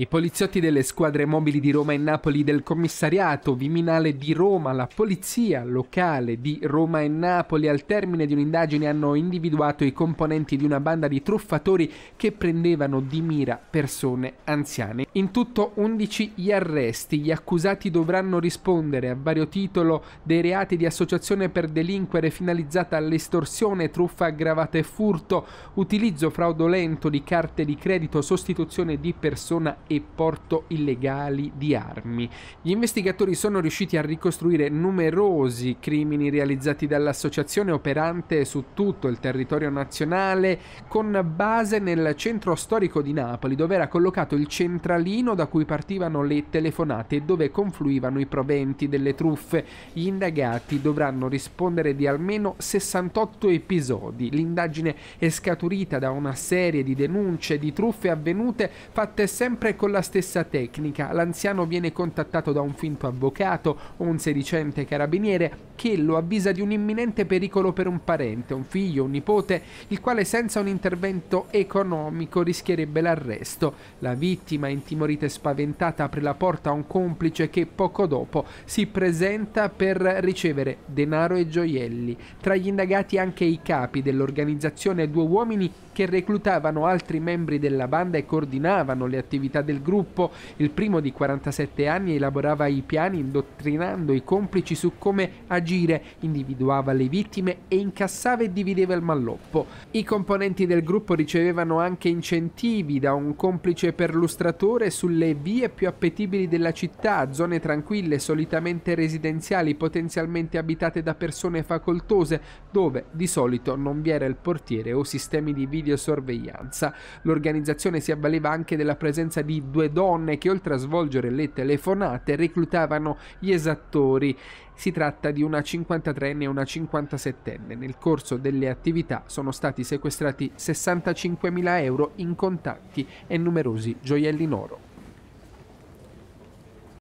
I poliziotti delle squadre mobili di Roma e Napoli del commissariato Viminale di Roma, la polizia locale di Roma e Napoli al termine di un'indagine hanno individuato i componenti di una banda di truffatori che prendevano di mira persone anziane. In tutto 11 gli arresti, gli accusati dovranno rispondere a vario titolo dei reati di associazione per delinquere finalizzata all'estorsione, truffa aggravata e furto, utilizzo fraudolento di carte di credito, sostituzione di persona e porto illegali di armi. Gli investigatori sono riusciti a ricostruire numerosi crimini realizzati dall'associazione operante su tutto il territorio nazionale con base nel centro storico di Napoli dove era collocato il centralino da cui partivano le telefonate e dove confluivano i proventi delle truffe. Gli indagati dovranno rispondere di almeno 68 episodi. L'indagine è scaturita da una serie di denunce di truffe avvenute fatte sempre con la stessa tecnica. L'anziano viene contattato da un finto avvocato o un sedicente carabiniere che lo avvisa di un imminente pericolo per un parente, un figlio, un nipote, il quale senza un intervento economico rischierebbe l'arresto. La vittima, intimorita e spaventata, apre la porta a un complice che poco dopo si presenta per ricevere denaro e gioielli. Tra gli indagati anche i capi dell'organizzazione, due uomini che reclutavano altri membri della banda e coordinavano le attività del gruppo. Il primo di 47 anni elaborava i piani indottrinando i complici su come agire, individuava le vittime e incassava e divideva il malloppo. I componenti del gruppo ricevevano anche incentivi da un complice perlustratore sulle vie più appetibili della città, zone tranquille, solitamente residenziali, potenzialmente abitate da persone facoltose, dove di solito non vi era il portiere o sistemi di videosorveglianza. L'organizzazione si avvaleva anche della presenza di due donne che oltre a svolgere le telefonate reclutavano gli esattori. Si tratta di una 53enne e una 57enne. Nel corso delle attività sono stati sequestrati 65.000 euro in contanti e numerosi gioielli in oro.